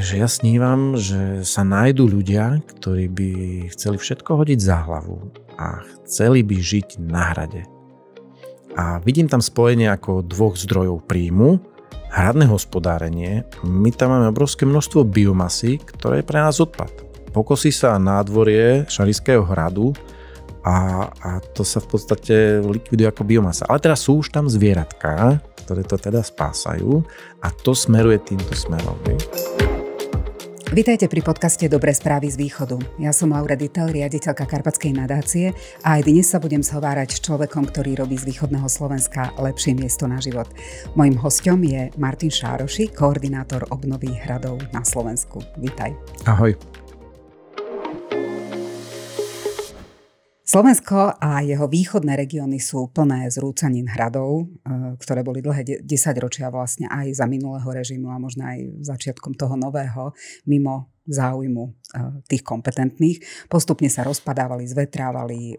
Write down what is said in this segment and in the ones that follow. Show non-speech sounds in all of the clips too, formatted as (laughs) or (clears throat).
Takže ja snívam, že sa nájdu ľudia, ktorí by chceli všetko hodiť za hlavu a chceli by žiť na hrade. A vidím tam spojenie ako dvoch zdrojov príjmu, hradné hospodárenie, my tam máme obrovské množstvo biomasy, ktoré je pre nás odpad. Pokosí sa nádvorie Šarického hradu a, a to sa v podstate likviduje ako biomasa. Ale teraz sú už tam zvieratká, ktoré to teda spásajú a to smeruje týmto smerom. Ne? Vitajte pri podcaste Dobré správy z východu. Ja som Laura Dittel, riaditeľka Karpatskej nadácie a aj dnes sa budem zhovárať s človekom, ktorý robí z východného Slovenska lepšie miesto na život. Mojím hostom je Martin Šároši, koordinátor obnovy hradov na Slovensku. Vitaj. Ahoj. Slovensko a jeho východné regióny sú plné zrúcanín hradov, e, ktoré boli dlhé 10 ročia vlastne aj za minulého režimu a možno aj začiatkom toho nového, mimo záujmu eh, tých kompetentných. Postupne sa rozpadávali, zvetrávali, eh,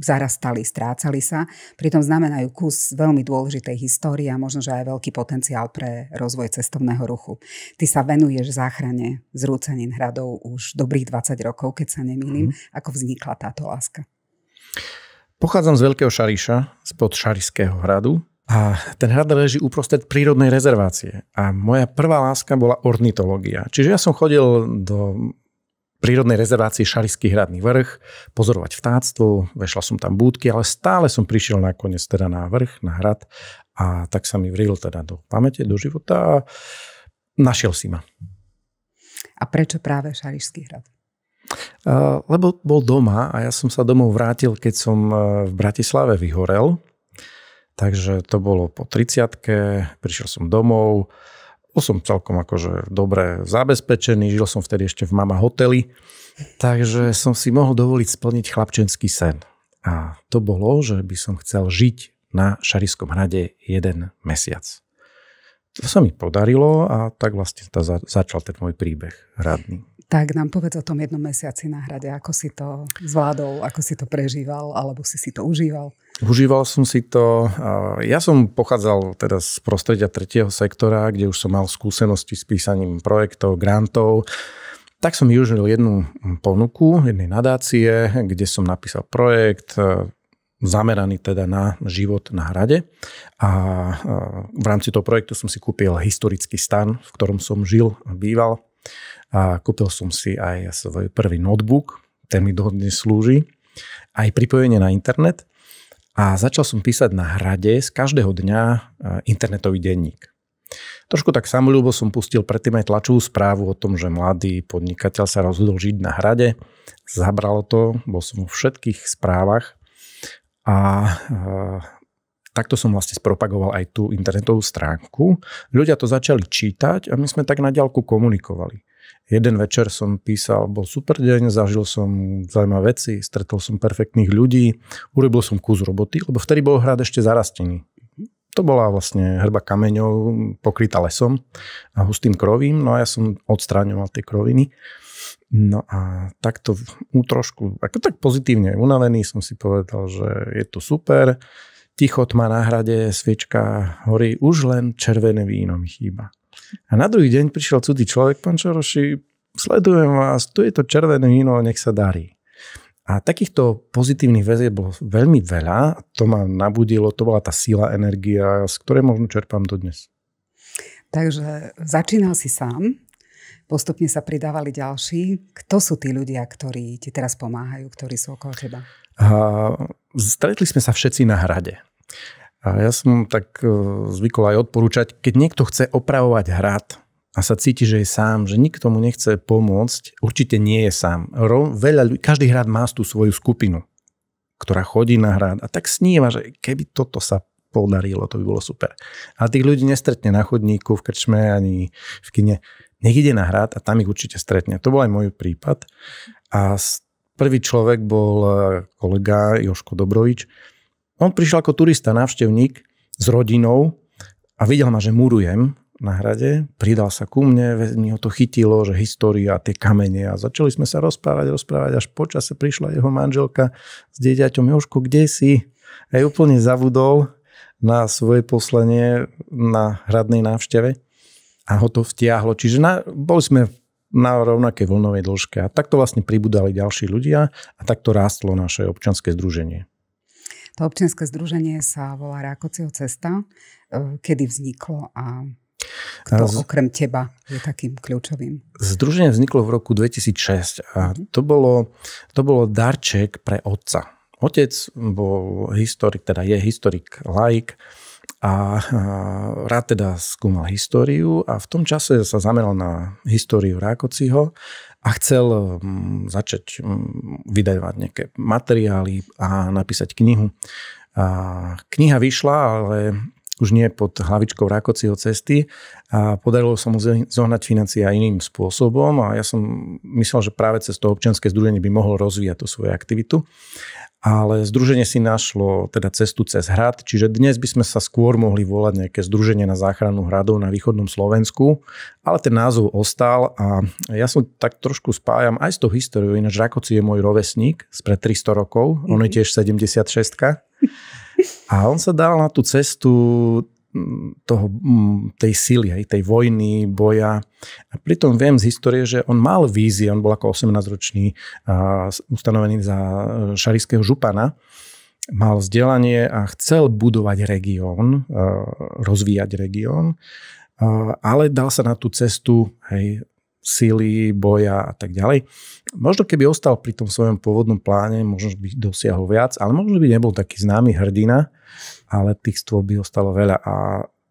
zarastali, strácali sa. Pritom znamenajú kus veľmi dôležitej histórie a možno, že aj veľký potenciál pre rozvoj cestovného ruchu. Ty sa venuješ záchrane zrúcanin hradov už dobrých 20 rokov, keď sa nemýlim. Mm. Ako vznikla táto láska? Pochádzam z Veľkého Šariša, spod Šarišského hradu a ten hrad leží uprostred prírodnej rezervácie. A moja prvá láska bola ornitológia. Čiže ja som chodil do prírodnej rezervácie Šarický hradný vrch, pozorovať vtáctvo, vešla som tam búdky, ale stále som prišiel nakoniec teda na vrch, na hrad a tak sa mi vril teda do pamäte, do života a našiel si ma. A prečo práve Šarišský hrad? Lebo bol doma a ja som sa domov vrátil, keď som e, v Bratislave vyhorel Takže to bolo po 30 prišiel som domov, bol som celkom akože dobre zabezpečený, žil som vtedy ešte v mama hoteli, takže som si mohol dovoliť splniť chlapčenský sen. A to bolo, že by som chcel žiť na Šariskom hrade jeden mesiac. To sa mi podarilo a tak vlastne začal ten môj príbeh hradný. Tak nám povedz o tom jednom mesiaci na hrade, ako si to zvládol, ako si to prežíval, alebo si si to užíval? Užíval som si to. Ja som pochádzal teda z prostredia tretieho sektora, kde už som mal skúsenosti s písaním projektov, grantov. Tak som využil jednu ponuku jednej nadácie, kde som napísal projekt, e, zameraný teda na život na hrade. A e, v rámci toho projektu som si kúpil historický stan, v ktorom som žil, býval a kúpil som si aj svoj prvý notebook, ten mi dohodne slúži, aj pripojenie na internet a začal som písať na hrade z každého dňa e, internetový denník. Trošku tak samolúbo som pustil predtým aj tlačovú správu o tom, že mladý podnikateľ sa rozhodol žiť na hrade. Zabralo to, bol som vo všetkých správach a e, takto som vlastne spropagoval aj tú internetovú stránku. Ľudia to začali čítať a my sme tak na ďalku komunikovali jeden večer som písal, bol super deň, zažil som zaujímavé veci, stretol som perfektných ľudí, urobil som kus roboty, lebo vtedy bol hrad ešte zarastený. To bola vlastne hrba kameňov pokrytá lesom a hustým krovím, no a ja som odstráňoval tie kroviny. No a takto útrošku, ako tak pozitívne unavený som si povedal, že je to super, ticho má na hrade, sviečka horí, už len červené víno mi chýba. A na druhý deň prišiel cudý človek, pán Čoroši, sledujem vás, tu je to červené víno, nech sa darí. A takýchto pozitívnych väzieb bolo veľmi veľa. To ma nabudilo, to bola tá sila, energia, z ktorej možno čerpám dodnes. Takže začínal si sám, postupne sa pridávali ďalší. Kto sú tí ľudia, ktorí ti teraz pomáhajú, ktorí sú okolo teba? A, stretli sme sa všetci na hrade. A ja som tak e, zvykol aj odporúčať, keď niekto chce opravovať hrad a sa cíti, že je sám, že nikto mu nechce pomôcť, určite nie je sám. veľa ľudí, každý hrad má tú svoju skupinu, ktorá chodí na hrad a tak sníva, že keby toto sa podarilo, to by bolo super. A tých ľudí nestretne na chodníku, v krčme ani v kine. Nech ide na hrad a tam ich určite stretne. To bol aj môj prípad. A prvý človek bol e, kolega Joško Dobrovič, on prišiel ako turista, návštevník s rodinou a videl ma, že murujem na hrade, pridal sa ku mne, mi ho to chytilo, že história, tie kamene a začali sme sa rozprávať, rozprávať, až počase prišla jeho manželka s dieťaťom, Joško, kde si? A ja úplne zavudol na svoje poslanie na hradnej návšteve a ho to vtiahlo. Čiže na, boli sme na rovnakej vlnovej dĺžke a takto vlastne pribudali ďalší ľudia a takto rástlo naše občanské združenie. To občianske združenie sa volá Rákocieho cesta. E, kedy vzniklo a kto okrem teba je takým kľúčovým? Združenie vzniklo v roku 2006 a mhm. to bolo, to bolo darček pre otca. Otec bol historik, teda je historik laik, a rád teda skúmal históriu a v tom čase sa zameral na históriu Rákociho a chcel mm, začať mm, vydávať nejaké materiály a napísať knihu. A kniha vyšla, ale už nie pod hlavičkou Rákociho cesty a podarilo sa mu zohnať financie aj iným spôsobom a ja som myslel, že práve cez to občianske združenie by mohol rozvíjať tú svoju aktivitu. Ale združenie si našlo teda cestu cez hrad, čiže dnes by sme sa skôr mohli volať nejaké združenie na záchranu hradov na východnom Slovensku, ale ten názov ostal a ja som tak trošku spájam aj s tou históriou, ináč Rakoci je môj rovesník spred 300 rokov, on je mhm. tiež 76 (laughs) A on sa dal na tú cestu mm, toho, mm, tej sily, tej vojny, boja. A pritom viem z histórie, že on mal vízie, on bol ako 18-ročný ustanovený za e, Šarického župana, mal vzdelanie a chcel budovať región, e, rozvíjať región, e, ale dal sa na tú cestu hej, sily, boja a tak ďalej. Možno keby ostal pri tom svojom pôvodnom pláne, možno by dosiahol viac, ale možno by nebol taký známy hrdina, ale tých stôl by ostalo veľa. A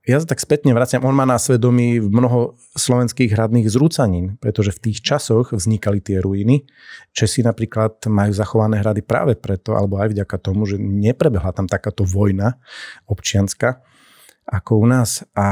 ja sa tak spätne vraciam, on má na svedomí mnoho slovenských hradných zrúcanín, pretože v tých časoch vznikali tie ruiny. Česi napríklad majú zachované hrady práve preto, alebo aj vďaka tomu, že neprebehla tam takáto vojna občianská ako u nás a, a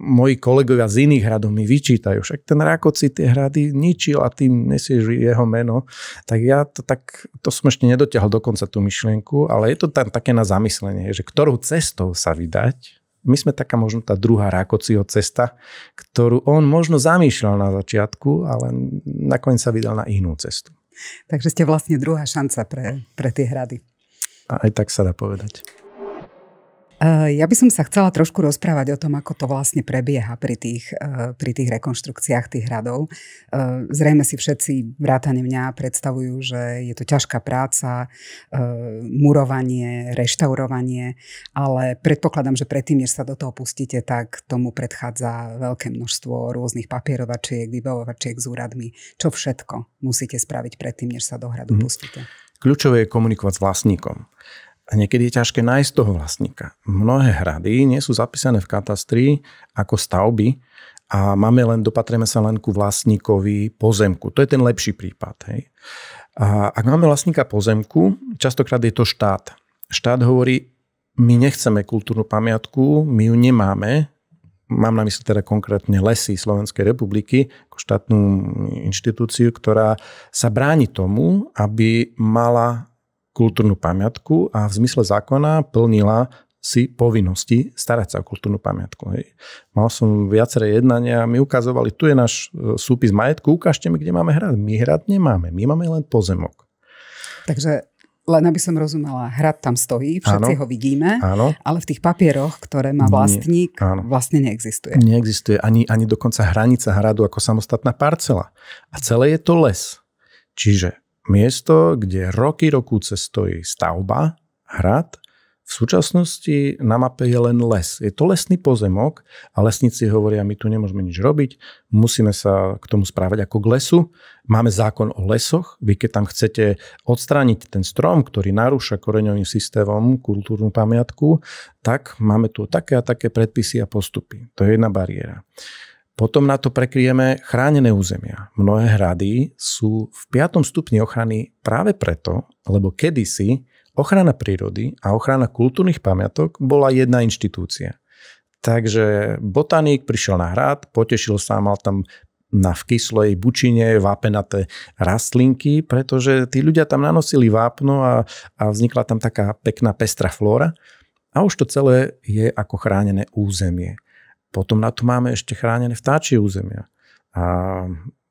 moji kolegovia z iných hradov mi vyčítajú, však ten Rakoci tie hrady ničil a tým nesieš jeho meno, tak ja to tak, to som ešte nedotiahol dokonca tú myšlienku, ale je to tam také na zamyslenie, že ktorou cestou sa vydať, my sme taká možno tá druhá Rákociho cesta, ktorú on možno zamýšľal na začiatku, ale nakoniec sa vydal na inú cestu. Takže ste vlastne druhá šanca pre, pre tie hrady. A aj tak sa dá povedať. Eh, ja by som sa chcela trošku rozprávať o tom, ako to vlastne prebieha pri tých, eh, pri tých rekonštrukciách tých hradov. Eh, zrejme si všetci, vrátane mňa, predstavujú, že je to ťažká práca, murovanie, reštaurovanie, ale predpokladám, že predtým, než sa do toho pustíte, tak tomu predchádza veľké množstvo rôznych papierovačiek, vybavovačiek s úradmi, čo všetko musíte spraviť predtým, než sa do hradu mhm. pustíte. Kľúčové je komunikovať s vlastníkom. A niekedy je ťažké nájsť toho vlastníka. Mnohé hrady nie sú zapísané v katastri ako stavby a máme len, dopatrieme sa len ku vlastníkovi pozemku. To je ten lepší prípad. Hej. A ak máme vlastníka pozemku, častokrát je to štát. Štát hovorí, my nechceme kultúrnu pamiatku, my ju nemáme, mám na mysli teda konkrétne lesy Slovenskej republiky, ako štátnu inštitúciu, ktorá sa bráni tomu, aby mala kultúrnu pamiatku a v zmysle zákona plnila si povinnosti starať sa o kultúrnu pamiatku. Hej. Mal som viaceré jednania, mi ukazovali, tu je náš e, súpis majetku, ukážte mi, kde máme hrad. My hrad nemáme, my máme len pozemok. Takže len aby som rozumela, hrad tam stojí, všetci ano. ho vidíme, ano. ale v tých papieroch, ktoré má vlastník, ano. vlastne neexistuje. Neexistuje ani, ani dokonca hranica hradu ako samostatná parcela. A celé je to les. Čiže Miesto, kde roky roku stojí stavba, hrad, v súčasnosti na mape je len les. Je to lesný pozemok a lesníci hovoria, my tu nemôžeme nič robiť, musíme sa k tomu správať ako k lesu. Máme zákon o lesoch, vy keď tam chcete odstrániť ten strom, ktorý narúša koreňovým systémom kultúrnu pamiatku, tak máme tu také a také predpisy a postupy. To je jedna bariéra. Potom na to prekryjeme chránené územia. Mnohé hrady sú v 5. stupni ochrany práve preto, lebo kedysi ochrana prírody a ochrana kultúrnych pamiatok bola jedna inštitúcia. Takže botaník prišiel na hrad, potešil sa, mal tam na v kyslej bučine vápenaté rastlinky, pretože tí ľudia tam nanosili vápno a, a vznikla tam taká pekná pestra flóra. A už to celé je ako chránené územie. Potom na to máme ešte chránené vtáčie územia a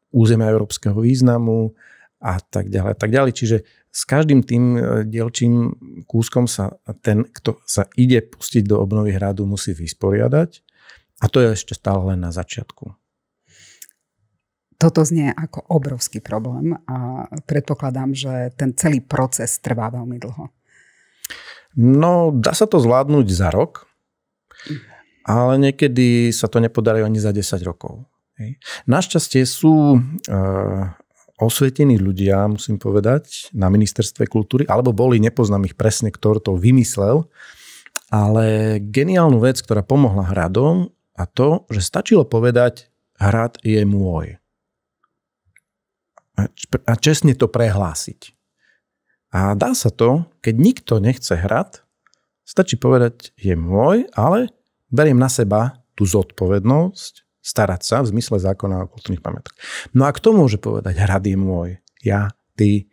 územia európskeho významu a tak ďalej. A tak ďalej. Čiže s každým tým e, dielčím kúskom sa ten, kto sa ide pustiť do obnovy hradu, musí vysporiadať. A to je ešte stále len na začiatku. Toto znie ako obrovský problém a predpokladám, že ten celý proces trvá veľmi dlho. No, dá sa to zvládnuť za rok. Mhm ale niekedy sa to nepodarí ani za 10 rokov. Hej. Našťastie sú e, osvietení ľudia, musím povedať, na ministerstve kultúry, alebo boli, nepoznám ich presne, kto to vymyslel, ale geniálnu vec, ktorá pomohla hradom a to, že stačilo povedať, hrad je môj. A čestne to prehlásiť. A dá sa to, keď nikto nechce hrad, stačí povedať, je môj, ale beriem na seba tú zodpovednosť starať sa v zmysle zákona o kultúrnych pamiatkách. No a kto môže povedať, rad je môj, ja, ty.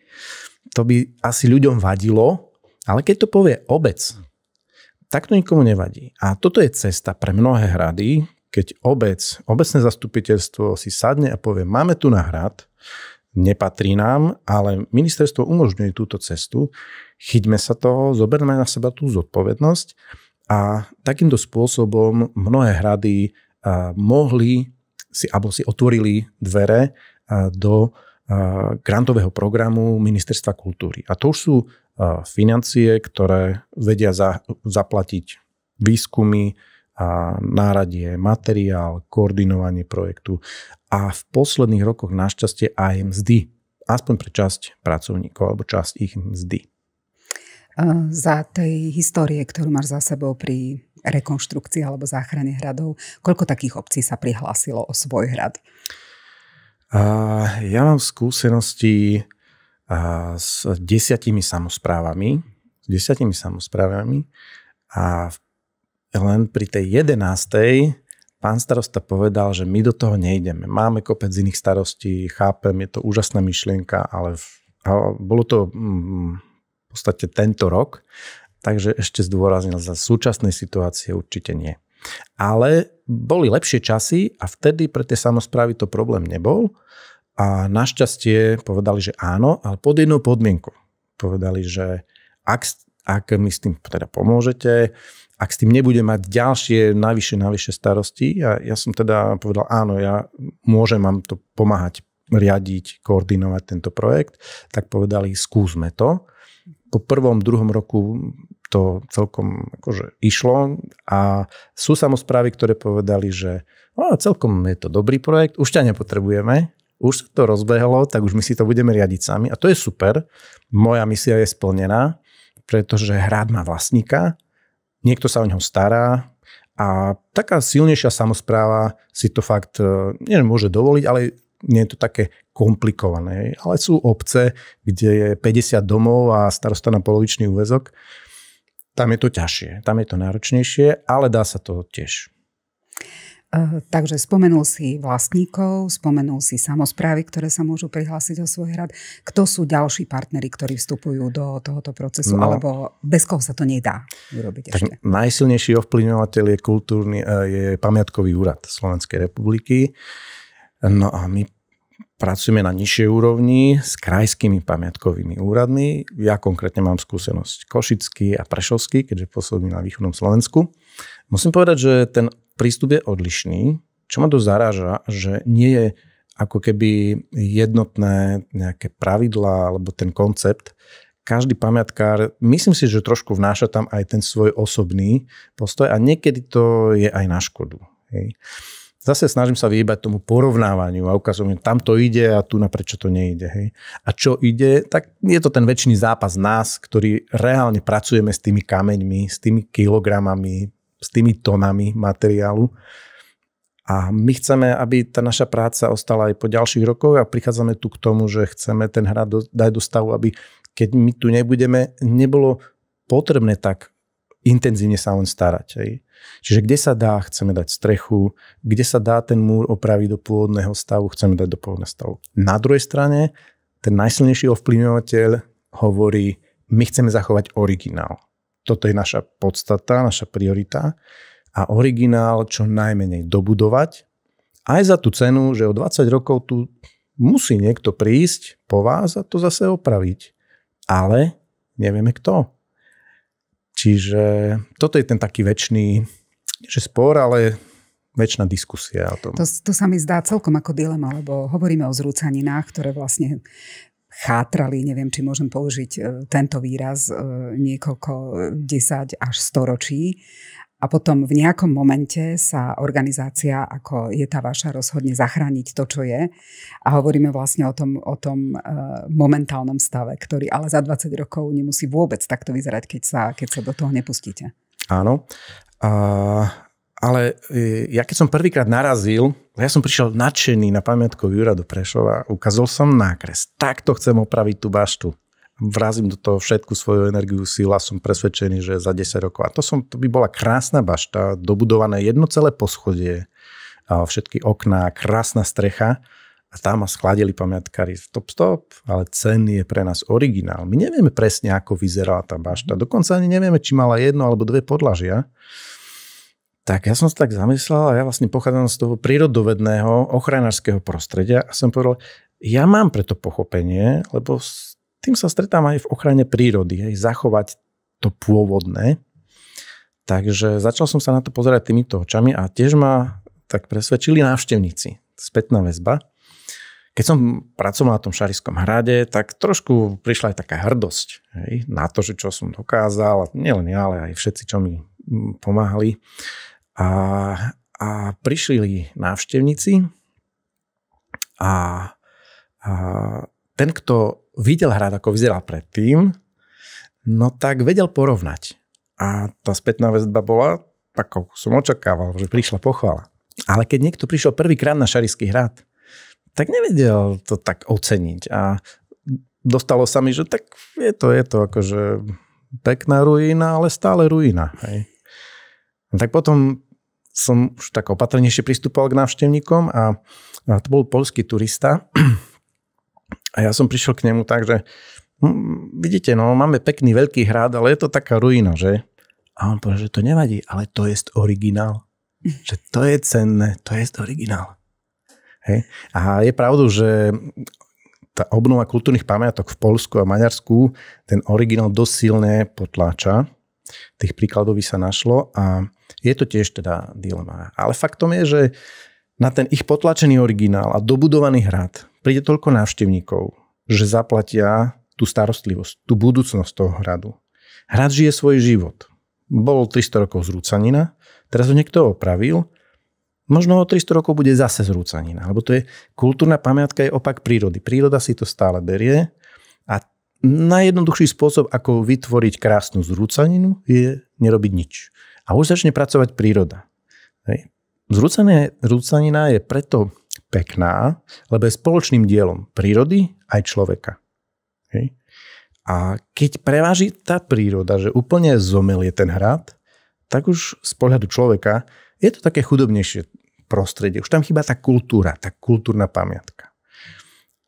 To by asi ľuďom vadilo, ale keď to povie obec, tak to nikomu nevadí. A toto je cesta pre mnohé hrady, keď obec, obecné zastupiteľstvo si sadne a povie, máme tu na hrad, nepatrí nám, ale ministerstvo umožňuje túto cestu, chyťme sa toho, zoberme na seba tú zodpovednosť a takýmto spôsobom mnohé hrady mohli si, alebo si otvorili dvere do grantového programu Ministerstva kultúry. A to už sú financie, ktoré vedia za, zaplatiť výskumy, a náradie, materiál, koordinovanie projektu a v posledných rokoch našťastie aj mzdy, aspoň pre časť pracovníkov alebo časť ich mzdy za tej histórie, ktorú máš za sebou pri rekonštrukcii alebo záchrane hradov, koľko takých obcí sa prihlásilo o svoj hrad? Ja mám skúsenosti s desiatimi samozprávami, s desiatimi samozprávami a len pri tej jedenástej pán starosta povedal, že my do toho nejdeme. Máme kopec iných starostí, chápem, je to úžasná myšlienka, ale v, bolo to mm, podstate tento rok. Takže ešte zdôraznil, za súčasnej situácie určite nie. Ale boli lepšie časy a vtedy pre tie samozprávy to problém nebol. A našťastie povedali, že áno, ale pod jednou podmienkou. Povedali, že ak, ak mi s tým teda pomôžete, ak s tým nebude mať ďalšie, najvyššie, najvyššie starosti. A ja som teda povedal, áno, ja môžem vám to pomáhať riadiť, koordinovať tento projekt, tak povedali, skúsme to po prvom, druhom roku to celkom akože išlo a sú samozprávy, ktoré povedali, že no, celkom je to dobrý projekt, už ťa nepotrebujeme, už sa to rozbehlo, tak už my si to budeme riadiť sami a to je super. Moja misia je splnená, pretože hrad má vlastníka, niekto sa o neho stará a taká silnejšia samozpráva si to fakt, e, neviem, môže dovoliť, ale nie je to také komplikované. Ale sú obce, kde je 50 domov a starosta na polovičný úvezok. Tam je to ťažšie, tam je to náročnejšie, ale dá sa to tiež. E, takže spomenul si vlastníkov, spomenul si samozprávy, ktoré sa môžu prihlásiť o svoj hrad. Kto sú ďalší partnery, ktorí vstupujú do tohoto procesu, no, alebo bez koho sa to nedá urobiť tak ešte? Najsilnejší ovplyvňovateľ je, kultúrny, e, je pamiatkový úrad Slovenskej republiky. No a my pracujeme na nižšej úrovni s krajskými pamiatkovými úradmi. Ja konkrétne mám skúsenosť košický a prešovský, keďže pôsobím na východnom Slovensku. Musím povedať, že ten prístup je odlišný, čo ma to zaráža, že nie je ako keby jednotné nejaké pravidlá alebo ten koncept, každý pamiatkár, myslím si, že trošku vnáša tam aj ten svoj osobný postoj a niekedy to je aj na škodu. Hej zase snažím sa vyhýbať tomu porovnávaniu a ukazujem, tam to ide a tu na prečo to nejde. Hej. A čo ide, tak je to ten väčší zápas nás, ktorý reálne pracujeme s tými kameňmi, s tými kilogramami, s tými tonami materiálu. A my chceme, aby tá naša práca ostala aj po ďalších rokoch a prichádzame tu k tomu, že chceme ten hrad do, dať do stavu, aby keď my tu nebudeme, nebolo potrebné tak intenzívne sa on starať. Hej. Čiže kde sa dá, chceme dať strechu, kde sa dá ten múr opraviť do pôvodného stavu, chceme dať do pôvodného stavu. Na druhej strane, ten najsilnejší ovplyvňovateľ hovorí, my chceme zachovať originál. Toto je naša podstata, naša priorita a originál čo najmenej dobudovať, aj za tú cenu, že o 20 rokov tu musí niekto prísť po vás a to zase opraviť. Ale nevieme kto. Čiže toto je ten taký väčší, že spor, ale väčšina diskusia o tom. To, to sa mi zdá celkom ako dilema, lebo hovoríme o zrúcaninách, ktoré vlastne chátrali, neviem, či môžem použiť e, tento výraz, e, niekoľko 10 e, až storočí. ročí a potom v nejakom momente sa organizácia, ako je tá vaša, rozhodne zachrániť to, čo je. A hovoríme vlastne o tom, o tom e, momentálnom stave, ktorý ale za 20 rokov nemusí vôbec takto vyzerať, keď sa, keď sa do toho nepustíte. Áno. A, ale e, ja keď som prvýkrát narazil, ja som prišiel nadšený na pamiatkový úrad do Prešova, ukázal som nákres. Takto chcem opraviť tú baštu vrazím do toho všetku svoju energiu, síla, som presvedčený, že za 10 rokov. A to, som, to by bola krásna bašta, dobudované jedno celé poschodie, všetky okná, krásna strecha a tam ma skladili pamiatkári stop, stop, ale cen je pre nás originál. My nevieme presne, ako vyzerala tá bašta. Mhm. Dokonca ani nevieme, či mala jedno alebo dve podlažia. Tak ja som sa tak zamyslel a ja vlastne pochádzam z toho prírodovedného ochranárskeho prostredia a som povedal, ja mám preto pochopenie, lebo tým sa stretám aj v ochrane prírody, aj zachovať to pôvodné. Takže začal som sa na to pozerať týmito očami a tiež ma tak presvedčili návštevníci. Spätná väzba. Keď som pracoval na tom Šariskom hrade, tak trošku prišla aj taká hrdosť hej, na to, že čo som dokázal, nielen ja, ale aj všetci, čo mi mm, pomáhali. A, a prišli návštevníci a, a ten, kto videl hrať, ako vyzeral predtým, no tak vedel porovnať. A tá spätná väzba bola, ako som očakával, že prišla pochvala. Ale keď niekto prišiel prvýkrát na Šarický hrad, tak nevedel to tak oceniť. A dostalo sa mi, že tak je to, je to akože pekná ruina, ale stále ruína. Hej. tak potom som už tak opatrnejšie pristupoval k návštevníkom a, a to bol polský turista, a ja som prišiel k nemu tak, že hm, vidíte, no máme pekný veľký hrad, ale je to taká ruina, že? A on povedal, že to nevadí, ale to je originál. Že to je cenné, to je originál. Hej. A je pravdu, že tá obnova kultúrnych pamiatok v Polsku a Maďarsku ten originál dosť silne potláča. Tých príkladov by sa našlo a je to tiež teda dilema. Ale faktom je, že na ten ich potlačený originál a dobudovaný hrad príde toľko návštevníkov, že zaplatia tú starostlivosť, tú budúcnosť toho hradu. Hrad žije svoj život. Bol 300 rokov zrúcanina, teraz ho niekto opravil, možno o 300 rokov bude zase zrúcanina, lebo to je kultúrna pamiatka je opak prírody. Príroda si to stále berie a najjednoduchší spôsob, ako vytvoriť krásnu zrúcaninu, je nerobiť nič. A už začne pracovať príroda. Zrúcanina je preto pekná, lebo je spoločným dielom prírody aj človeka. Hej. A keď preváži tá príroda, že úplne zomelie ten hrad, tak už z pohľadu človeka je to také chudobnejšie prostredie. Už tam chýba tá kultúra, tá kultúrna pamiatka.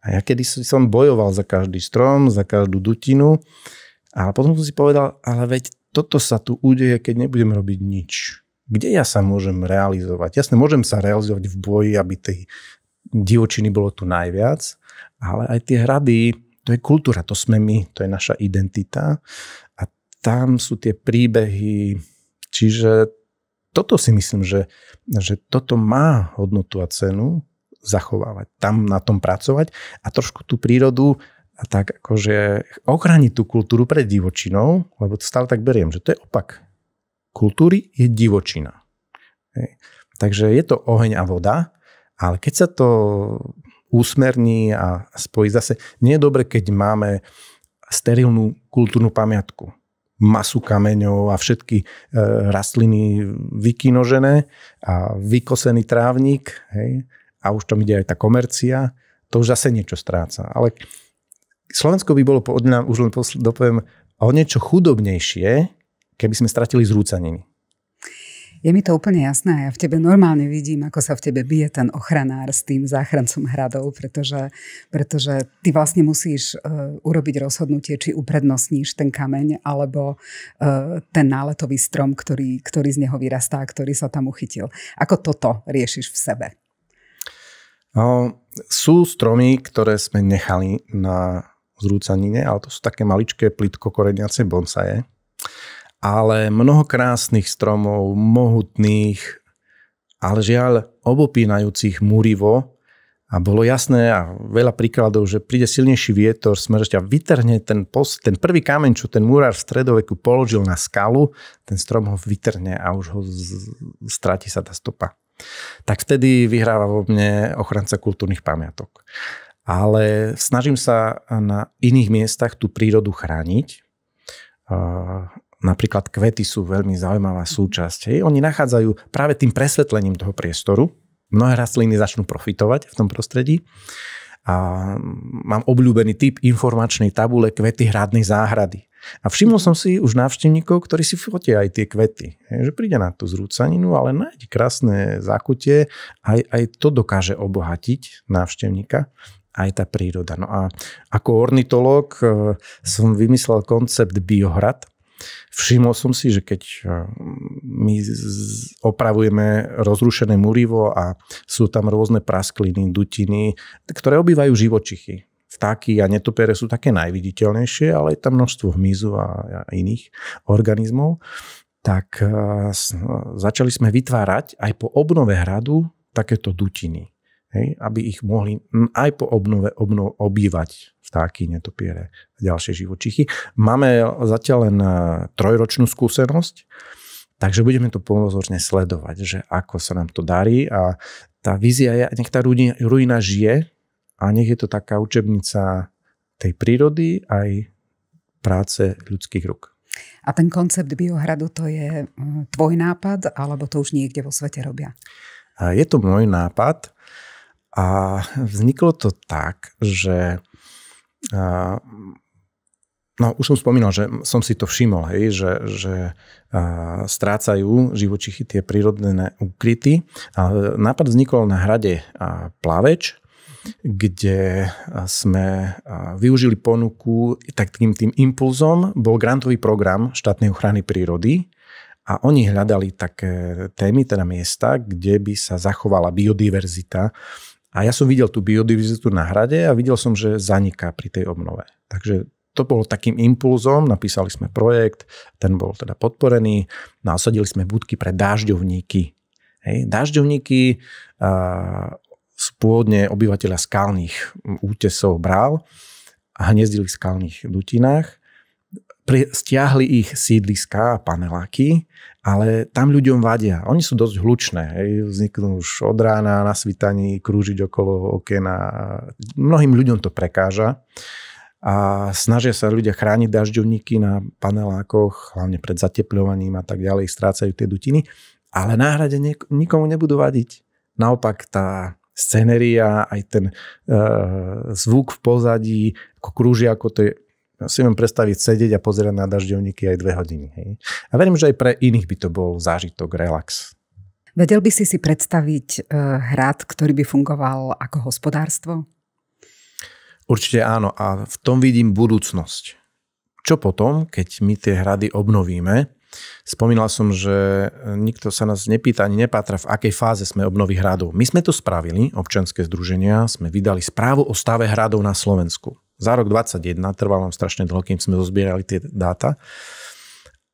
A ja kedy som bojoval za každý strom, za každú dutinu, ale potom som si povedal, ale veď toto sa tu udeje, keď nebudem robiť nič kde ja sa môžem realizovať. Jasne, môžem sa realizovať v boji, aby tej divočiny bolo tu najviac, ale aj tie hrady, to je kultúra, to sme my, to je naša identita a tam sú tie príbehy, čiže toto si myslím, že, že toto má hodnotu a cenu zachovávať, tam na tom pracovať a trošku tú prírodu a tak akože ochrániť tú kultúru pred divočinou, lebo to stále tak beriem, že to je opak kultúry je divočina. Hej. Takže je to oheň a voda, ale keď sa to úsmerní a spojí zase, nie je dobre, keď máme sterilnú kultúrnu pamiatku. Masu kameňov a všetky e, rastliny vykinožené a vykosený trávnik. Hej. A už tam ide aj tá komercia. To už zase niečo stráca. Ale Slovensko by bolo po, už len dopoviem, o niečo chudobnejšie, keby sme stratili zrúcaniny. Je mi to úplne jasné. Ja v tebe normálne vidím, ako sa v tebe bije ten ochranár s tým záchrancom hradov, pretože, pretože ty vlastne musíš uh, urobiť rozhodnutie, či uprednostníš ten kameň alebo uh, ten náletový strom, ktorý, ktorý z neho vyrastá, ktorý sa tam uchytil. Ako toto riešiš v sebe? No, sú stromy, ktoré sme nechali na zrúcanine, ale to sú také maličké plitko koreniace bonsaje ale mnoho krásnych stromov, mohutných, ale žiaľ obopínajúcich murivo. a bolo jasné a veľa príkladov, že príde silnejší vietor, smršť a vytrhne ten, pos, ten prvý kameň, čo ten murár v stredoveku položil na skalu, ten strom ho vytrhne a už ho z, stráti sa tá stopa. Tak vtedy vyhráva vo mne ochranca kultúrnych pamiatok. Ale snažím sa na iných miestach tú prírodu chrániť napríklad kvety sú veľmi zaujímavá súčasť. Hej. Oni nachádzajú práve tým presvetlením toho priestoru. Mnohé rastliny začnú profitovať v tom prostredí. A mám obľúbený typ informačnej tabule kvety hradnej záhrady. A všimol som si už návštevníkov, ktorí si fotia aj tie kvety. Hej, že príde na tú zrúcaninu, ale nájde krásne zákutie. Aj, aj to dokáže obohatiť návštevníka aj tá príroda. No a ako ornitológ eh, som vymyslel koncept biohrad, Všimol som si, že keď eh, my opravujeme rozrušené murivo a sú tam rôzne praskliny, dutiny, ktoré obývajú živočichy. Vtáky a netopere sú také najviditeľnejšie, ale je tam množstvo hmyzu a iných organizmov. Tak eh, začali sme vytvárať aj po obnove hradu takéto dutiny hej, aby ich mohli aj po obnove obnov, obývať vtáky, netopiere a ďalšie živočichy. Máme zatiaľ len e, trojročnú skúsenosť, takže budeme to pozorne sledovať, že ako sa nám to darí a tá vízia je, nech tá ruina žije a nech je to taká učebnica tej prírody aj práce ľudských rúk. A ten koncept biohradu to je tvoj nápad, alebo to už niekde vo svete robia? Je to môj nápad. A vzniklo to tak, že No, už som spomínal, že som si to všimol, hej, že, že uh, strácajú živočichy tie prírodné úkryty. A nápad vznikol na hrade uh, Plaveč, kde sme využili ponuku takým tým impulzom. Bol grantový program štátnej ochrany prírody a oni hľadali také témy, teda miesta, kde by sa zachovala biodiverzita a ja som videl tú biodiverzitu na hrade a videl som, že zaniká pri tej obnove. Takže to bolo takým impulzom, napísali sme projekt, ten bol teda podporený, nasadili no sme budky pre dážďovníky. Hej, dážďovníky a, spôvodne obyvateľa skalných útesov bral a hniezdili v skalných dutinách. Pri, stiahli ich sídliska a paneláky ale tam ľuďom vadia. Oni sú dosť hlučné, hej. vzniknú už od rána na svitaní, krúžiť okolo okena. Mnohým ľuďom to prekáža a snažia sa ľudia chrániť dažďovníky na panelákoch, hlavne pred zateplovaním a tak ďalej, strácajú tie dutiny, ale náhrade niek- nikomu nebudú vadiť. Naopak tá scenéria, aj ten e, zvuk v pozadí, ako krúžia, ako to je si viem predstaviť sedieť a pozerať na dažďovníky aj dve hodiny. Hej. A verím, že aj pre iných by to bol zážitok, relax. Vedel by si si predstaviť eh, hrad, ktorý by fungoval ako hospodárstvo? Určite áno a v tom vidím budúcnosť. Čo potom, keď my tie hrady obnovíme? Spomínal som, že eh, nikto sa nás nepýta ani nepátra, v akej fáze sme obnovy hradov. My sme to spravili, občanské združenia, sme vydali správu o stave hradov na Slovensku za rok 21, trvalo nám strašne dlho, kým sme zozbierali tie dáta,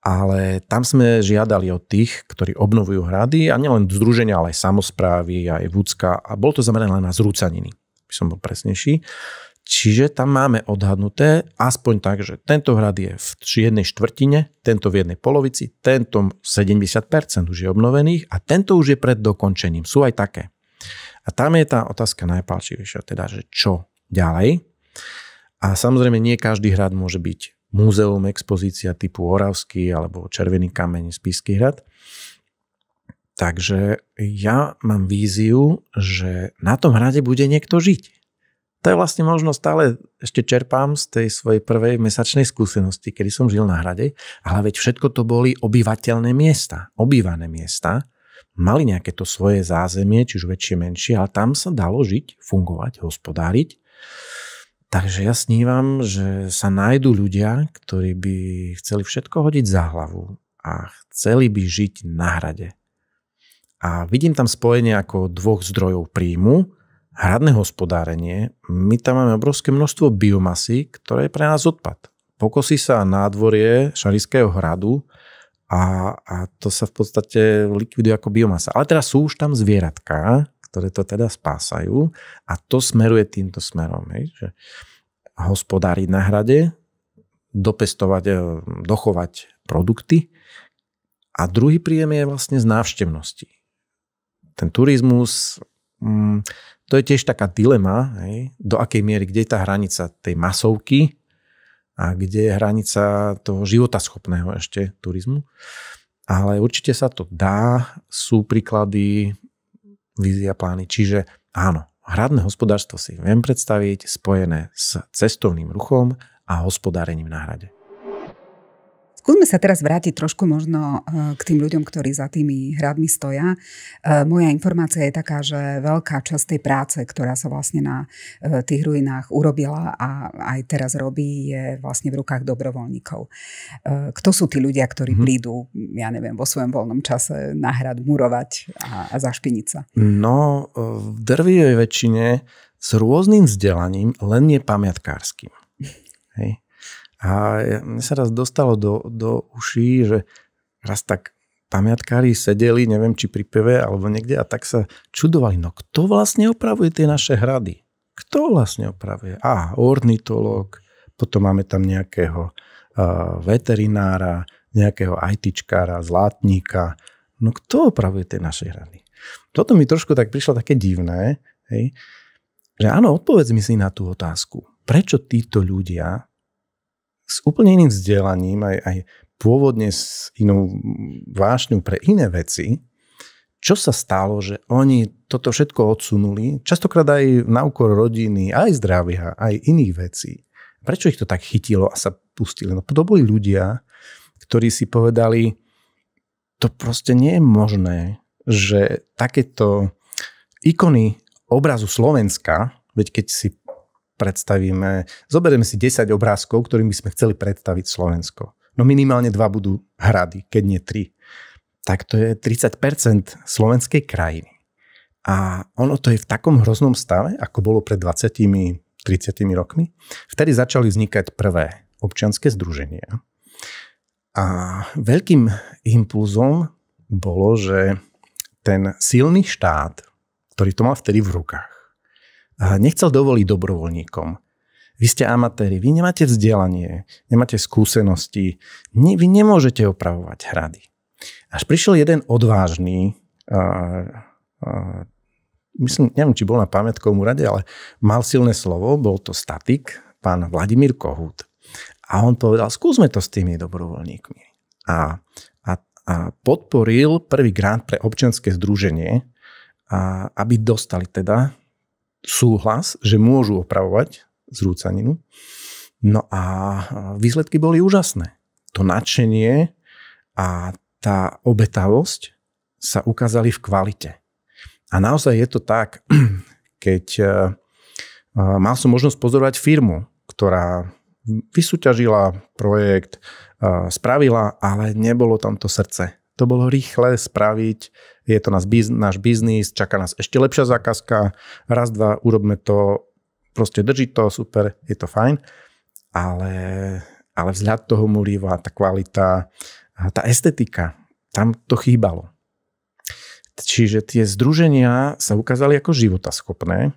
ale tam sme žiadali od tých, ktorí obnovujú hrady, a nielen združenia, ale aj samozprávy, aj vúcka, a bol to zamerané len na zrúcaniny, by som bol presnejší. Čiže tam máme odhadnuté aspoň tak, že tento hrad je v jednej štvrtine, tento v jednej polovici, tento 70% už je obnovených a tento už je pred dokončením. Sú aj také. A tam je tá otázka najpalčivejšia, teda, že čo ďalej. A samozrejme nie každý hrad môže byť múzeum, expozícia typu Oravský alebo Červený kameň, Spísky hrad. Takže ja mám víziu, že na tom hrade bude niekto žiť. To je vlastne možno stále, ešte čerpám z tej svojej prvej mesačnej skúsenosti, kedy som žil na hrade, ale veď všetko to boli obyvateľné miesta, obývané miesta, mali nejaké to svoje zázemie, či už väčšie, menšie, ale tam sa dalo žiť, fungovať, hospodáriť. Takže ja snívam, že sa nájdu ľudia, ktorí by chceli všetko hodiť za hlavu a chceli by žiť na hrade. A vidím tam spojenie ako dvoch zdrojov príjmu, hradné hospodárenie, my tam máme obrovské množstvo biomasy, ktoré je pre nás odpad. Pokosí sa nádvorie Šarického hradu a, a to sa v podstate likviduje ako biomasa. Ale teraz sú už tam zvieratka ktoré to teda spásajú a to smeruje týmto smerom, hej, že hospodáriť na hrade, dopestovať, eh, dochovať produkty a druhý príjem je vlastne z návštevnosti. Ten turizmus, mm, to je tiež taká dilema, hej, do akej miery, kde je tá hranica tej masovky a kde je hranica toho schopného ešte turizmu. Ale určite sa to dá. Sú príklady vízia, plány. Čiže áno, hradné hospodárstvo si viem predstaviť spojené s cestovným ruchom a hospodárením na hrade. Skúsme sa teraz vrátiť trošku možno eh, k tým ľuďom, ktorí za tými hradmi stoja. Eh, moja informácia je taká, že veľká časť tej práce, ktorá sa vlastne na eh, tých ruinách urobila a aj teraz robí, je vlastne v rukách dobrovoľníkov. Kto sú tí ľudia, ktorí mm-hmm. prídu, ja neviem, vo svojom voľnom čase na hrad murovať a, a zašpiniť sa? No, v drvivej väčšine s rôznym vzdelaním, len nie pamiatkárským. Hej. A mne sa raz dostalo do, do uší, že raz tak pamiatkári sedeli, neviem či pri peve alebo niekde a tak sa čudovali, no kto vlastne opravuje tie naše hrady? Kto vlastne opravuje? A, ornitológ, potom máme tam nejakého uh, veterinára, nejakého ITčkára, zlátníka. No kto opravuje tie naše hrady? Toto mi trošku tak prišlo také divné, hej, že áno, odpovedz mi si na tú otázku. Prečo títo ľudia s úplne iným vzdelaním, aj, aj pôvodne s inou vášňou pre iné veci, čo sa stalo, že oni toto všetko odsunuli, častokrát aj na úkor rodiny, aj zdravia, aj iných vecí. Prečo ich to tak chytilo a sa pustili? No to boli ľudia, ktorí si povedali, to proste nie je možné, že takéto ikony obrazu Slovenska, veď keď si predstavíme, zoberieme si 10 obrázkov, ktorým by sme chceli predstaviť Slovensko. No minimálne dva budú hrady, keď nie tri. Tak to je 30% slovenskej krajiny. A ono to je v takom hroznom stave, ako bolo pred 20 30 rokmi. Vtedy začali vznikať prvé občianské združenia. A veľkým impulzom bolo, že ten silný štát, ktorý to mal vtedy v rukách, nechcel dovoliť dobrovoľníkom. Vy ste amatéri, vy nemáte vzdelanie, nemáte skúsenosti, ne, vy nemôžete opravovať hrady. Až prišiel jeden odvážny, a, a, myslím, neviem, či bol na pamätkovom úrade, ale mal silné slovo, bol to statik, pán Vladimír Kohút. A on povedal, skúsme to s tými dobrovoľníkmi. A, a, a podporil prvý grant pre občianske združenie, a, aby dostali teda súhlas, že môžu opravovať zrúcaninu. No a výsledky boli úžasné. To nadšenie a tá obetavosť sa ukázali v kvalite. A naozaj je to tak, (clears throat) keď e, e, mal som možnosť pozorovať firmu, ktorá vysúťažila projekt, e, spravila, ale nebolo tam to srdce. To bolo rýchle spraviť, je to nás, náš biznis, čaká nás ešte lepšia zákazka, raz, dva, urobme to, proste drží to, super, je to fajn, ale, ale vzhľad toho mulíva, tá kvalita, tá estetika, tam to chýbalo. Čiže tie združenia sa ukázali ako životaschopné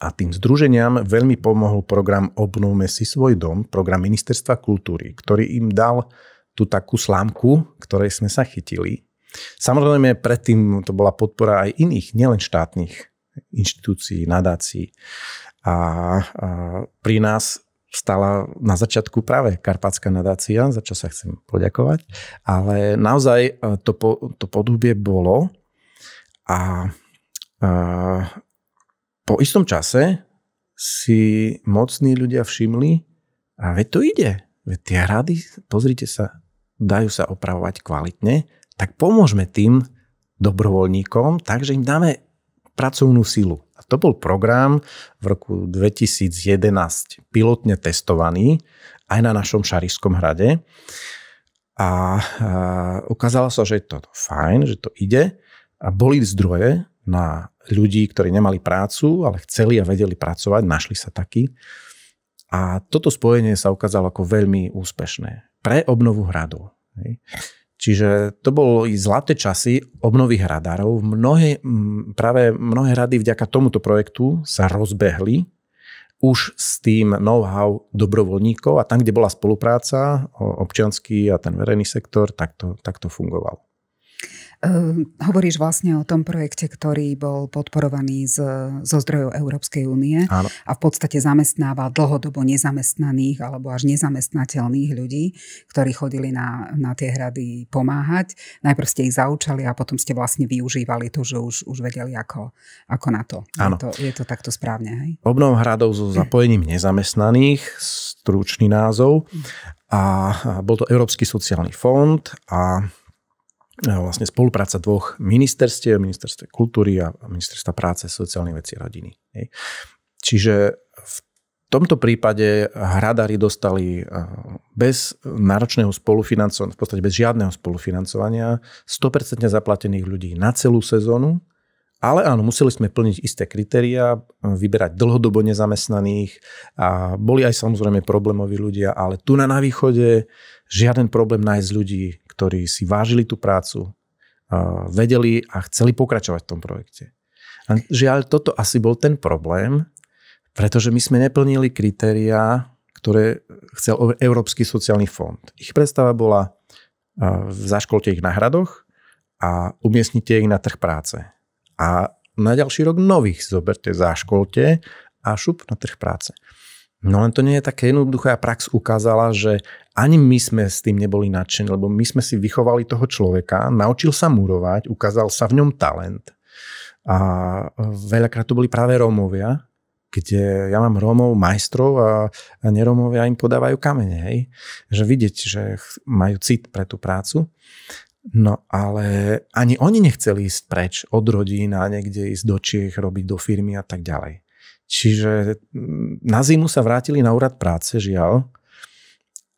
a tým združeniam veľmi pomohol program Obnovme si svoj dom, program Ministerstva kultúry, ktorý im dal tú takú slámku, ktorej sme sa chytili Samozrejme, predtým to bola podpora aj iných, nielen štátnych inštitúcií, nadácií. A, a pri nás stala na začiatku práve Karpatská nadácia, za čo sa chcem poďakovať. Ale naozaj e, to, po, to podúbie bolo a, a e, po istom čase si mocní ľudia všimli, a veď to ide. Veď tie hrady, pozrite sa, dajú sa opravovať kvalitne tak pomôžme tým dobrovoľníkom, takže im dáme pracovnú silu. A to bol program v roku 2011 pilotne testovaný aj na našom Šariskom hrade. A, a ukázalo sa, že je to fajn, že to ide. A boli zdroje na ľudí, ktorí nemali prácu, ale chceli a vedeli pracovať, našli sa takí. A toto spojenie sa ukázalo ako veľmi úspešné pre obnovu hradu. Hej. Čiže to boli zlaté časy obnovy radarov. Mnohé, práve mnohé rady vďaka tomuto projektu sa rozbehli už s tým know-how dobrovoľníkov a tam, kde bola spolupráca, občianský a ten verejný sektor, tak to, tak to fungovalo. Ehm, hovoríš vlastne o tom projekte, ktorý bol podporovaný z, zo zdrojov Európskej únie Áno. a v podstate zamestnáva dlhodobo nezamestnaných alebo až nezamestnateľných ľudí, ktorí chodili na, na tie hrady pomáhať. Najprv ste ich zaučali a potom ste vlastne využívali to, že už, už vedeli ako, ako na to. Áno. Je, to je to takto správne, hej? Obnov hradov so zapojením nezamestnaných, stručný názov. Mhm. A bol to Európsky sociálny fond a vlastne spolupráca dvoch ministerstiev, ministerstve kultúry a ministerstva práce, sociálnych vecí a rodiny. Hej. Čiže v tomto prípade hradári dostali eh, bez náročného spolufinancovania, v podstate bez žiadneho spolufinancovania, 100% zaplatených ľudí na celú sezónu, ale áno, museli sme plniť isté kritéria, vyberať dlhodobo nezamestnaných a boli aj samozrejme problémoví ľudia, ale tu na, na východe žiaden problém nájsť ľudí ktorí si vážili tú prácu, vedeli a chceli pokračovať v tom projekte. A žiaľ, toto asi bol ten problém, pretože my sme neplnili kritériá, ktoré chcel Európsky sociálny fond. Ich predstava bola, zaškolte ich náhradoch a umiestnite ich na trh práce. A na ďalší rok nových zoberte, zaškolte a šup na trh práce. No len to nie je také jednoduché a prax ukázala, že ani my sme s tým neboli nadšení, lebo my sme si vychovali toho človeka, naučil sa murovať, ukázal sa v ňom talent. A e, veľakrát to boli práve Rómovia, kde ja mám Rómov majstrov a, nerómovia im podávajú kamene, hej. Že vidieť, že majú cit pre tú prácu. No ale ani oni nechceli ísť preč od rodín a niekde ísť do Čiech, robiť do firmy a tak ďalej. Čiže na zimu sa vrátili na úrad práce, žiaľ,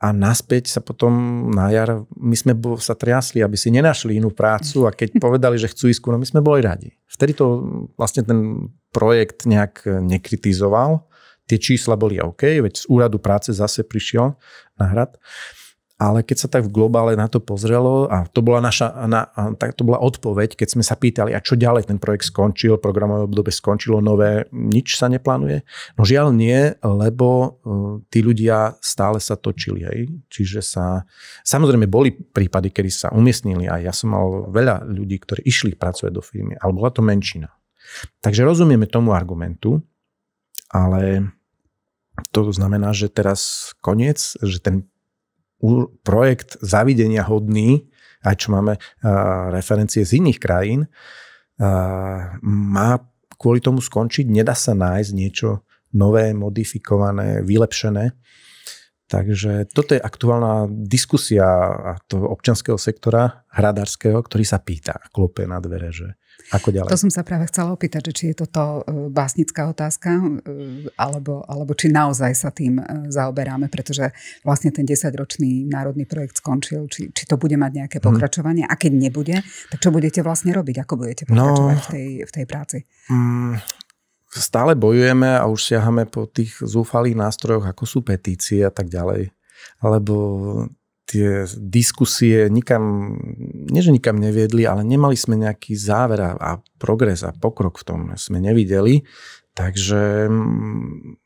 a naspäť sa potom na jar, my sme sa triasli, aby si nenašli inú prácu a keď povedali, že chcú ísť, no my sme boli radi. Vtedy to vlastne ten projekt nejak eh, nekritizoval, tie čísla boli OK, veď z úradu práce zase prišiel na hrad ale keď sa tak v globále na to pozrelo, a to bola, naša, na, a tak to bola odpoveď, keď sme sa pýtali, a čo ďalej, ten projekt skončil, programové obdobie skončilo, nové, nič sa neplánuje. No žiaľ nie, lebo uh, tí ľudia stále sa točili. Hej. Čiže sa, samozrejme boli prípady, kedy sa umiestnili a ja som mal veľa ľudí, ktorí išli pracovať do firmy, ale bola to menšina. Takže rozumieme tomu argumentu, ale to znamená, že teraz koniec, že ten projekt zavidenia hodný, aj čo máme referencie z iných krajín, má kvôli tomu skončiť, nedá sa nájsť niečo nové, modifikované, vylepšené. Takže toto je aktuálna diskusia toho občanského sektora hradárskeho, ktorý sa pýta klope na dvere, že ako ďalej? To som sa práve chcela opýtať, že či je toto e, básnická otázka, e, alebo, alebo či naozaj sa tým e, zaoberáme, pretože vlastne ten 10-ročný národný projekt skončil, či, či to bude mať nejaké mhm. pokračovanie. Hmm. A keď nebude, tak čo budete vlastne robiť? Ako budete no, pokračovať no, v, tej, v tej práci? Mm, stále bojujeme a už siahame po tých zúfalých nástrojoch, ako sú petície a tak ďalej. Lebo tie diskusie nikam, nie že nikam neviedli, ale nemali sme nejaký záver a, a progres a pokrok v tom sme nevideli. Takže mm,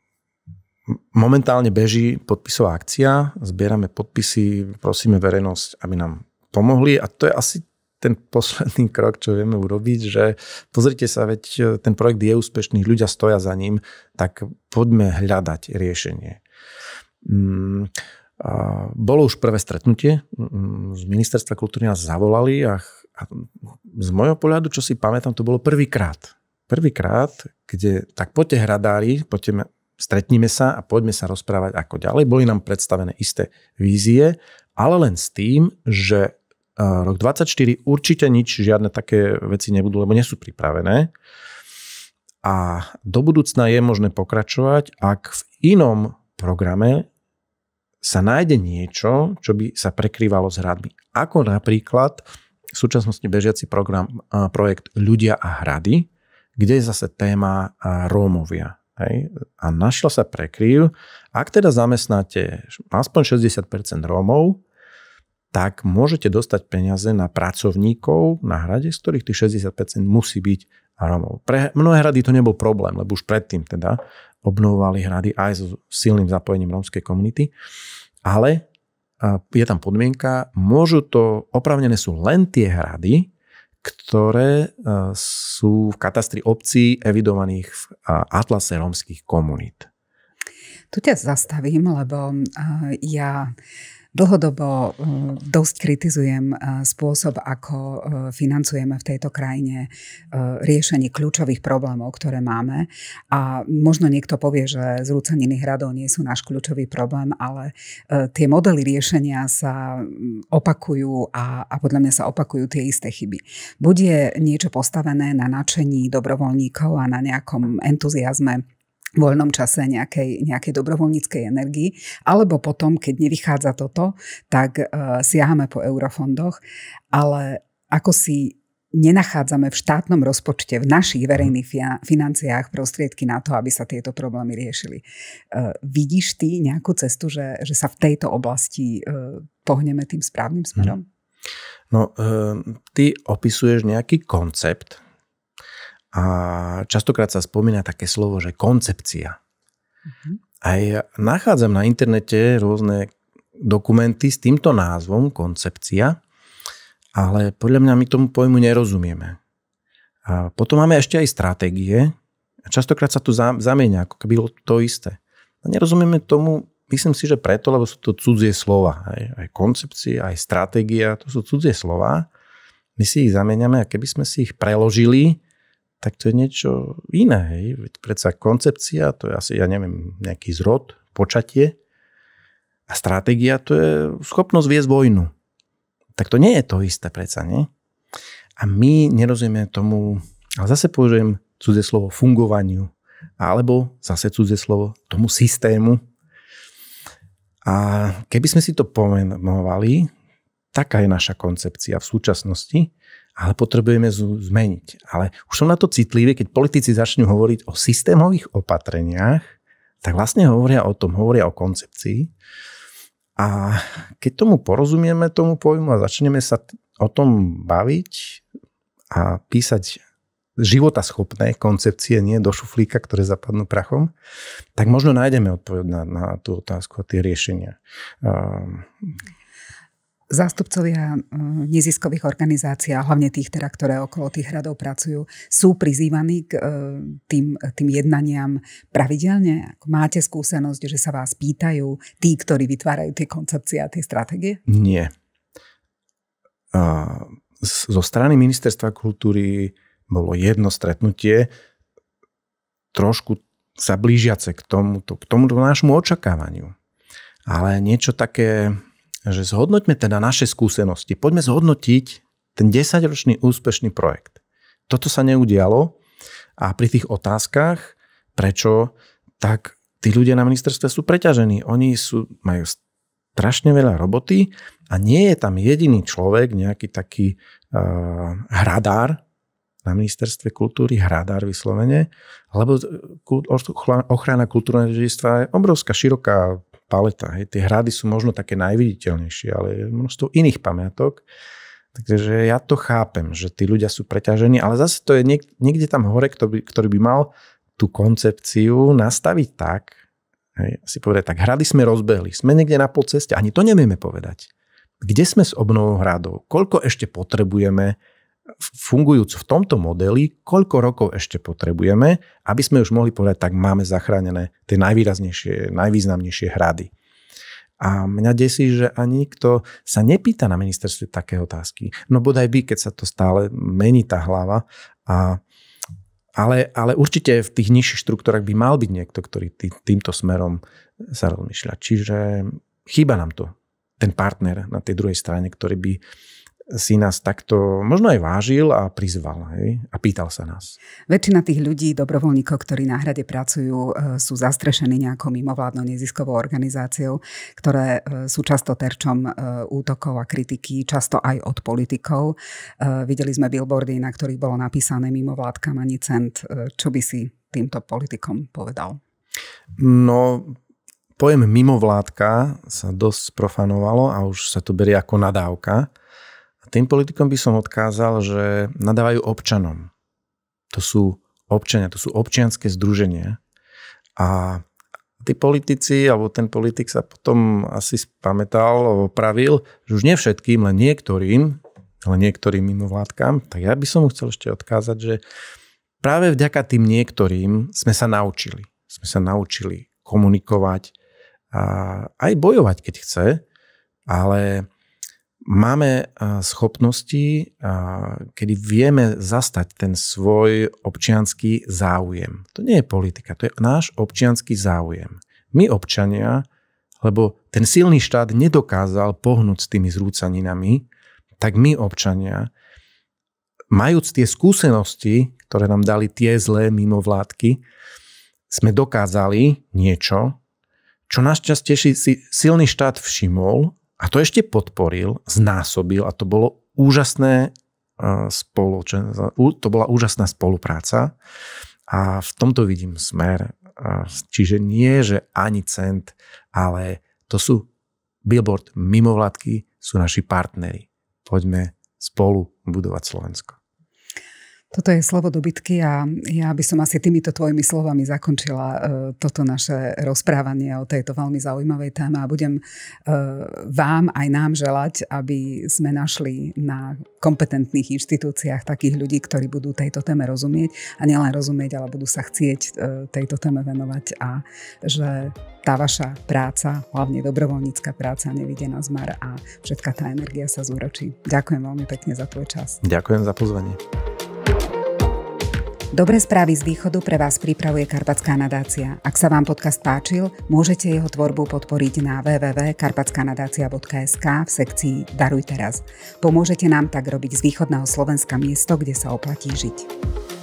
momentálne beží podpisová akcia, zbierame podpisy, prosíme verejnosť, aby nám pomohli a to je asi ten posledný (laughs) krok, čo vieme urobiť, že pozrite sa, veď e, ten projekt je úspešný, ľudia stoja za ním, tak poďme hľadať riešenie. Mm, a bolo už prvé stretnutie, z ministerstva kultúry nás zavolali a, a z môjho pohľadu, čo si pamätám, to bolo prvýkrát. Prvýkrát, kde tak poďte hradári, poďte, stretnime sa a poďme sa rozprávať ako ďalej. Boli nám predstavené isté vízie, ale len s tým, že e, rok 24 určite nič, žiadne také veci nebudú, lebo nie sú pripravené. A do budúcna je možné pokračovať, ak v inom programe sa nájde niečo, čo by sa prekrývalo s hradmi. Ako napríklad v súčasnosti bežiaci program, projekt Ľudia a hrady, kde je zase téma Rómovia. Hej? A našla sa prekryv. Ak teda zamestnáte aspoň 60% Rómov, tak môžete dostať peniaze na pracovníkov na hrade, z ktorých tých 60% musí byť Romov. Pre mnohé hrady to nebol problém, lebo už predtým teda obnovovali hrady aj so silným zapojením rómskej komunity, ale je tam podmienka, môžu to, opravnené sú len tie hrady, ktoré e, sú v katastri obcí evidovaných v atlase rómskych komunít. Tu ťa zastavím, lebo ja Dlhodobo mm, dosť kritizujem e, spôsob, ako e, financujeme v tejto krajine e, riešenie kľúčových problémov, ktoré máme. A možno niekto povie, že zrúcaniny hradov nie sú náš kľúčový problém, ale tie modely riešenia sa mm, opakujú a, a podľa mňa sa opakujú tie isté chyby. Bude je niečo postavené na načení dobrovoľníkov a na nejakom entuziasme voľnom čase nejakej, nejakej dobrovoľníckej energii, alebo potom, keď nevychádza toto, tak uh, siahame po eurofondoch, ale ako si nenachádzame v štátnom rozpočte, v našich mhm. verejných financiách prostriedky na to, aby sa tieto problémy riešili. Uh, vidíš ty nejakú cestu, že, že sa v tejto oblasti uh, pohneme tým správnym mhm. smerom? No, ty opisuješ nejaký koncept, a častokrát sa spomína také slovo, že koncepcia. Uh-huh. A Aj nachádzam na internete rôzne dokumenty s týmto názvom, koncepcia, ale podľa mňa my tomu pojmu nerozumieme. A potom máme ešte aj stratégie. A častokrát sa tu zamieňa, ako keby bolo to isté. A nerozumieme tomu, myslím si, že preto, lebo sú to cudzie slova. Aj, aj koncepcia, aj stratégia, to sú cudzie slova. My si ich zamieňame a keby sme si ich preložili, tak to je niečo iné. Hej. predsa koncepcia, to je asi, ja neviem, nejaký zrod, počatie. A stratégia, to je schopnosť viesť vojnu. Tak to nie je to isté predsa, nie? A my nerozumieme tomu, ale zase použijem cudze slovo fungovaniu, alebo zase cudze slovo tomu systému. A keby sme si to pomenovali, taká je naša koncepcia v súčasnosti, ale potrebujeme zmeniť. Ale už som na to citlivý, keď politici začnú hovoriť o systémových opatreniach, tak vlastne hovoria o tom, hovoria o koncepcii. A keď tomu porozumieme, tomu pojmu a začneme sa o tom baviť a písať života schopné, koncepcie, nie do šuflíka, ktoré zapadnú prachom, tak možno nájdeme odpoveď na, na tú otázku a tie riešenia. Um, Zástupcovia eh, neziskových organizácií a hlavne tých, teda, ktoré okolo tých hradov pracujú, sú prizývaní k eh, tým, tým jednaniam pravidelne? Máte skúsenosť, že sa vás pýtajú tí, ktorí vytvárajú tie koncepcie a tie stratégie? Nie. Zo strany Ministerstva kultúry bolo jedno stretnutie, trošku sa blížiace k tomuto, k tomuto nášmu očakávaniu. Ale niečo také že zhodnoťme teda naše skúsenosti. Poďme zhodnotiť ten 10-ročný úspešný projekt. Toto sa neudialo a pri tých otázkach, prečo, tak tí ľudia na ministerstve sú preťažení. Oni sú, majú strašne veľa roboty a nie je tam jediný človek, nejaký taký uh, hradár na ministerstve kultúry, hradár vyslovene, lebo ochrana kultúrneho dedičstva je obrovská, široká paleta. Hej. Tie hrady sú možno také najviditeľnejšie, ale je množstvo iných pamiatok. Takže ja to chápem, že tí ľudia sú preťažení, ale zase to je niek- niekde tam hore, kto by, ktorý by mal tú koncepciu nastaviť tak, hej, si povedať, tak hrady sme rozbehli, sme niekde na polceste, ani to nevieme povedať. Kde sme s obnovou hradov? Koľko ešte potrebujeme? fungujúc v tomto modeli, koľko rokov ešte potrebujeme, aby sme už mohli povedať, tak máme zachránené tie najvýraznejšie, najvýznamnejšie hrady. A mňa desí, že ani nikto sa nepýta na ministerstve také otázky. No bodaj by, keď sa to stále mení tá hlava. A, ale, ale určite v tých nižších štruktúrach by mal byť niekto, ktorý tý, týmto smerom sa rozmýšľa. Čiže chýba nám to, ten partner na tej druhej strane, ktorý by si nás takto možno aj vážil a prizval hej? a pýtal sa nás. Väčšina tých ľudí, dobrovoľníkov, ktorí na hrade pracujú, e, sú zastrešení nejakou mimovládnou neziskovou organizáciou, ktoré e, sú často terčom e, útokov a kritiky, často aj od politikov. Videli sme billboardy, na ktorých bolo napísané mimovládka ani cent. Čo by si týmto politikom povedal? No, pojem mimovládka sa dosť profanovalo a už sa to berie ako nadávka tým politikom by som odkázal, že nadávajú občanom. To sú občania, to sú občianské združenia. A tí politici, alebo ten politik sa potom asi spamätal, opravil, že už nevšetkým, len niektorým, ale niektorým mimo mimovládkam, tak ja by som mu chcel ešte odkázať, že práve vďaka tým niektorým sme sa naučili. Sme sa naučili komunikovať a aj bojovať, keď chce, ale máme schopnosti, kedy vieme zastať ten svoj občianský záujem. To nie je politika, to je náš občianský záujem. My občania, lebo ten silný štát nedokázal pohnúť s tými zrúcaninami, tak my občania, majúc tie skúsenosti, ktoré nám dali tie zlé mimovládky, sme dokázali niečo, čo našťastie si silný štát všimol a to ešte podporil, znásobil a to bolo úžasné e, spoločen... to bola úžasná spolupráca a v tomto vidím smer. E, čiže nie, že ani cent, ale to sú Billboard mimovládky, sú naši partneri. Poďme spolu budovať Slovensko. Toto je slovo dobytky a ja by som asi týmito tvojimi slovami zakončila e, toto naše rozprávanie o tejto veľmi zaujímavej téme a budem e, vám aj nám želať, aby sme našli na kompetentných inštitúciách takých ľudí, ktorí budú tejto téme rozumieť a nielen rozumieť, ale budú sa chcieť e, tejto téme venovať a že tá vaša práca, hlavne dobrovoľnícka práca, nevidie na zmar a všetka tá energia sa zúročí. Ďakujem veľmi pekne za tvoj čas. Ďakujem za pozvanie. Dobré správy z východu pre vás pripravuje Karpatská nadácia. Ak sa vám podcast páčil, môžete jeho tvorbu podporiť na www.karpatskanadacia.sk v sekcii Daruj teraz. Pomôžete nám tak robiť z východného Slovenska miesto, kde sa oplatí žiť.